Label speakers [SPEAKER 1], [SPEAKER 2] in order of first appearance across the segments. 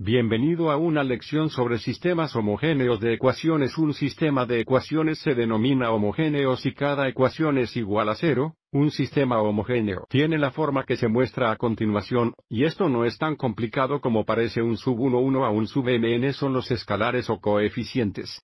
[SPEAKER 1] Bienvenido a una lección sobre sistemas homogéneos de ecuaciones. Un sistema de ecuaciones se denomina homogéneo si cada ecuación es igual a cero, un sistema homogéneo tiene la forma que se muestra a continuación, y esto no es tan complicado como parece un sub 1 1 a un sub mn son los escalares o coeficientes.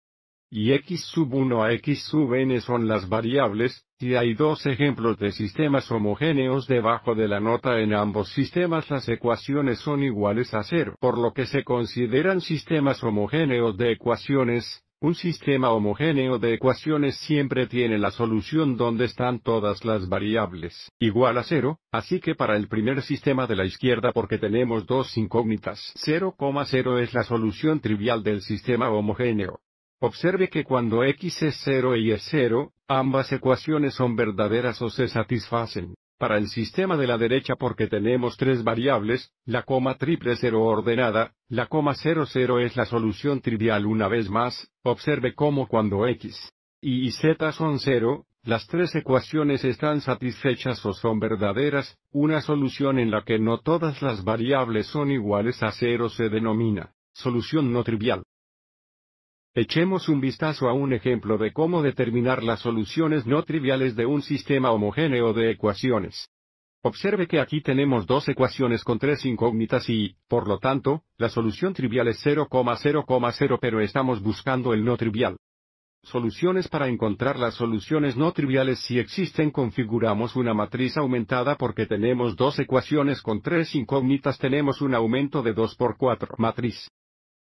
[SPEAKER 1] Y x sub 1 a x sub n son las variables, si hay dos ejemplos de sistemas homogéneos debajo de la nota en ambos sistemas las ecuaciones son iguales a cero, por lo que se consideran sistemas homogéneos de ecuaciones. Un sistema homogéneo de ecuaciones siempre tiene la solución donde están todas las variables, igual a cero, así que para el primer sistema de la izquierda porque tenemos dos incógnitas, 0,0 es la solución trivial del sistema homogéneo. Observe que cuando x es 0 y es 0, ambas ecuaciones son verdaderas o se satisfacen. Para el sistema de la derecha porque tenemos tres variables, la coma triple 0 ordenada, la coma 0 es la solución trivial una vez más, observe cómo cuando x y, y z son cero, las tres ecuaciones están satisfechas o son verdaderas, una solución en la que no todas las variables son iguales a 0 se denomina solución no trivial. Echemos un vistazo a un ejemplo de cómo determinar las soluciones no triviales de un sistema homogéneo de ecuaciones. Observe que aquí tenemos dos ecuaciones con tres incógnitas y, por lo tanto, la solución trivial es 0,0,0 pero estamos buscando el no trivial. Soluciones para encontrar las soluciones no triviales si existen configuramos una matriz aumentada porque tenemos dos ecuaciones con tres incógnitas tenemos un aumento de 2 por 4 matriz.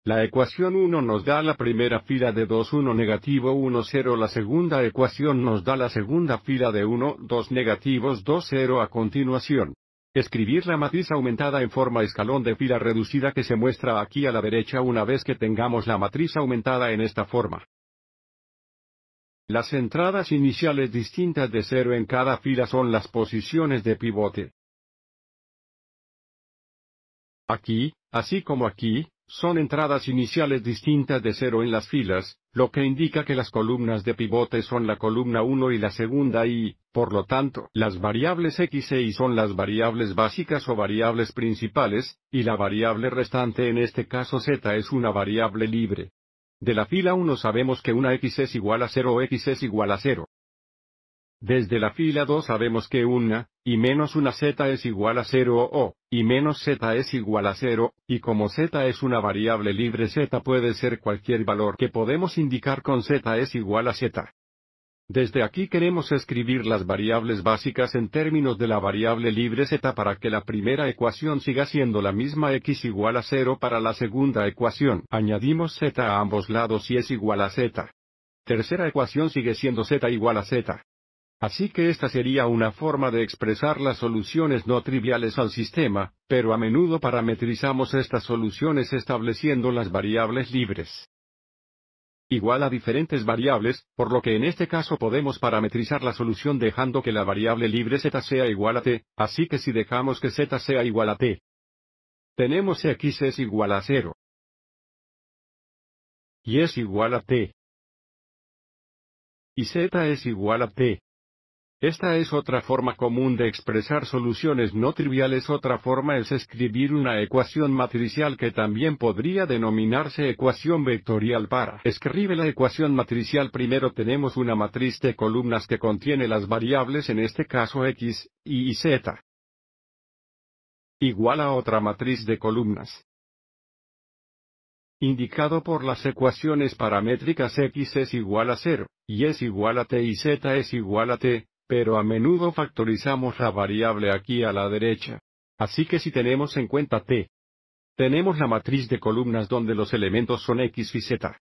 [SPEAKER 1] La ecuación 1 nos da la primera fila de 2 1 negativo 1 0 la segunda ecuación nos da la segunda fila de 1 2 negativos 2 0 a continuación. Escribir la matriz aumentada en forma escalón de fila reducida que se muestra aquí a la derecha una vez que tengamos la matriz aumentada en esta forma. Las entradas iniciales distintas de 0 en cada fila son las posiciones de pivote. Aquí, así como aquí, son entradas iniciales distintas de cero en las filas, lo que indica que las columnas de pivote son la columna 1 y la segunda y, por lo tanto, las variables x e y son las variables básicas o variables principales, y la variable restante en este caso z es una variable libre. De la fila 1 sabemos que una x es igual a 0 o x es igual a 0. Desde la fila 2 sabemos que una, y menos una z es igual a 0 o, y menos z es igual a 0, y como z es una variable libre z puede ser cualquier valor que podemos indicar con z es igual a z. Desde aquí queremos escribir las variables básicas en términos de la variable libre z para que la primera ecuación siga siendo la misma x igual a 0 para la segunda ecuación. Añadimos z a ambos lados y es igual a z. Tercera ecuación sigue siendo z igual a z. Así que esta sería una forma de expresar las soluciones no triviales al sistema, pero a menudo parametrizamos estas soluciones estableciendo las variables libres. Igual a diferentes variables, por lo que en este caso podemos parametrizar la solución dejando que la variable libre z sea igual a t, así que si dejamos que z sea igual a t, tenemos x es igual a 0. Y es igual a t. Y z es igual a t. Esta es otra forma común de expresar soluciones no triviales. Otra forma es escribir una ecuación matricial que también podría denominarse ecuación vectorial para. Escribe la ecuación matricial primero tenemos una matriz de columnas que contiene las variables en este caso x, y y z. Igual a otra matriz de columnas indicado por las ecuaciones paramétricas x es igual a 0, y es igual a t y z es igual a t, pero a menudo factorizamos la variable aquí a la derecha. Así que si tenemos en cuenta T, tenemos la matriz de columnas donde los elementos son X y Z.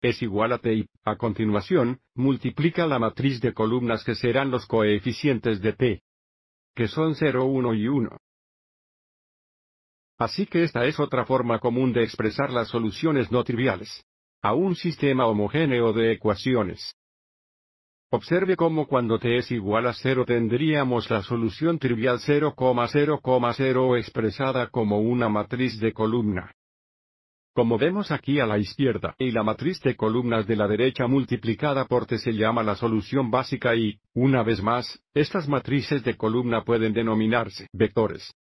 [SPEAKER 1] Es igual a T y, a continuación, multiplica la matriz de columnas que serán los coeficientes de T, que son 0, 1 y 1. Así que esta es otra forma común de expresar las soluciones no triviales a un sistema homogéneo de ecuaciones. Observe cómo cuando t es igual a 0 tendríamos la solución trivial 0,0,0 expresada como una matriz de columna. Como vemos aquí a la izquierda y la matriz de columnas de la derecha multiplicada por T se llama la solución básica y, una vez más, estas matrices de columna pueden denominarse vectores.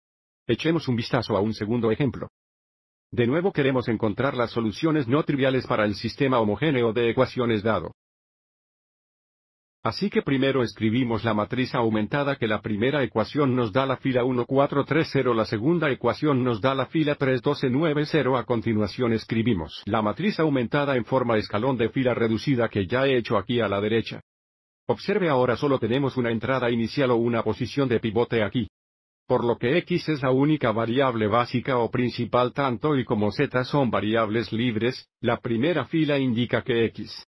[SPEAKER 1] Echemos un vistazo a un segundo ejemplo. De nuevo queremos encontrar las soluciones no triviales para el sistema homogéneo de ecuaciones dado. Así que primero escribimos la matriz aumentada que la primera ecuación nos da la fila 1430, la segunda ecuación nos da la fila 31290. A continuación escribimos la matriz aumentada en forma escalón de fila reducida que ya he hecho aquí a la derecha. Observe ahora solo tenemos una entrada inicial o una posición de pivote aquí. Por lo que x es la única variable básica o principal tanto y como z son variables libres, la primera fila indica que x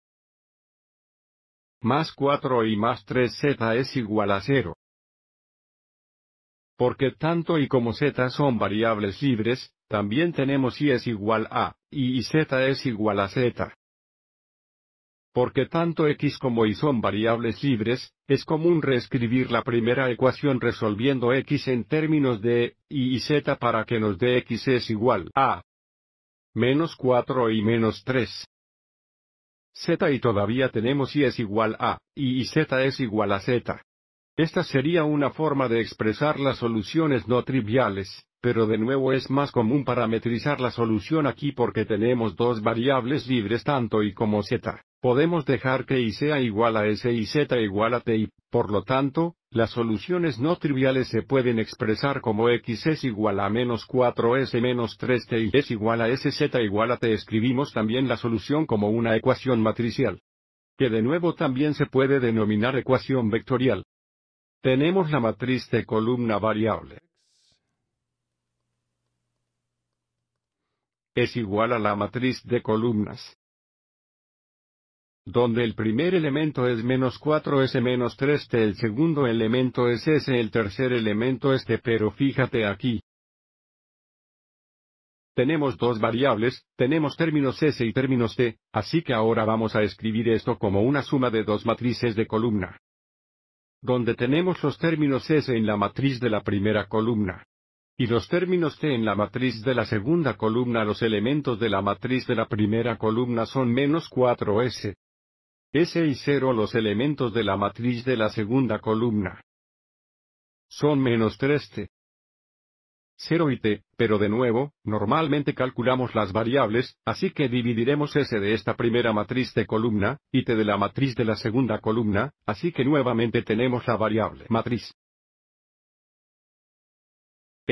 [SPEAKER 1] más 4 y más 3z es igual a 0. Porque tanto y como z son variables libres, también tenemos y es igual a, y y z es igual a z. Porque tanto x como y son variables libres, es común reescribir la primera ecuación resolviendo x en términos de y y z para que nos dé x es igual a menos 4 y menos 3. Z y todavía tenemos Y es igual a, y, y Z es igual a Z. Esta sería una forma de expresar las soluciones no triviales, pero de nuevo es más común parametrizar la solución aquí porque tenemos dos variables libres tanto y como z. Podemos dejar que y sea igual a s y z igual a t y, por lo tanto, las soluciones no triviales se pueden expresar como x es igual a menos 4s menos 3t y es igual a s z igual a t. Escribimos también la solución como una ecuación matricial, que de nuevo también se puede denominar ecuación vectorial. Tenemos la matriz de columna variable es igual a la matriz de columnas. Donde el primer elemento es menos 4s menos 3t, el segundo elemento es s, el tercer elemento es t, pero fíjate aquí. Tenemos dos variables, tenemos términos s y términos t, así que ahora vamos a escribir esto como una suma de dos matrices de columna donde tenemos los términos S en la matriz de la primera columna y los términos T en la matriz de la segunda columna los elementos de la matriz de la primera columna son menos 4S. S y 0 los elementos de la matriz de la segunda columna. Son menos 3T. 0 y t, pero de nuevo, normalmente calculamos las variables, así que dividiremos s de esta primera matriz de columna, y t de la matriz de la segunda columna, así que nuevamente tenemos la variable matriz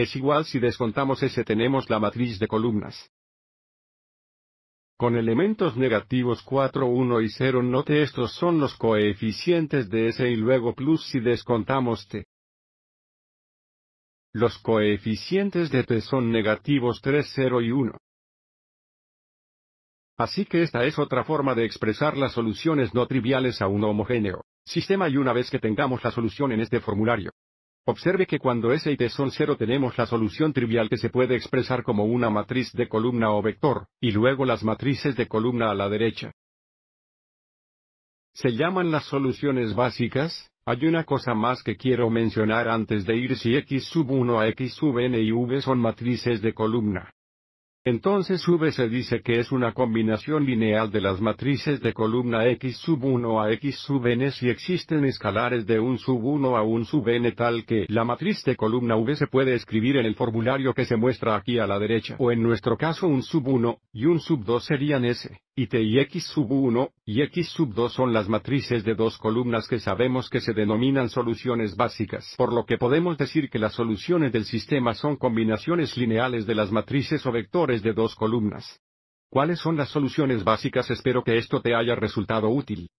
[SPEAKER 1] es igual si descontamos S tenemos la matriz de columnas. Con elementos negativos 4, 1 y 0 note estos son los coeficientes de S y luego plus si descontamos T. Los coeficientes de T son negativos 3, 0 y 1. Así que esta es otra forma de expresar las soluciones no triviales a un homogéneo sistema y una vez que tengamos la solución en este formulario, Observe que cuando S y T son cero tenemos la solución trivial que se puede expresar como una matriz de columna o vector, y luego las matrices de columna a la derecha. Se llaman las soluciones básicas, hay una cosa más que quiero mencionar antes de ir si x sub 1 a x sub n y v son matrices de columna. Entonces V se dice que es una combinación lineal de las matrices de columna X sub 1 a X sub n si existen escalares de un sub 1 a un sub n tal que la matriz de columna V se puede escribir en el formulario que se muestra aquí a la derecha o en nuestro caso un sub 1 y un sub 2 serían S, y T y X sub 1 y X sub 2 son las matrices de dos columnas que sabemos que se denominan soluciones básicas, por lo que podemos decir que las soluciones del sistema son combinaciones lineales de las matrices o vectores de dos columnas. ¿Cuáles son las soluciones básicas? Espero que esto te haya resultado útil.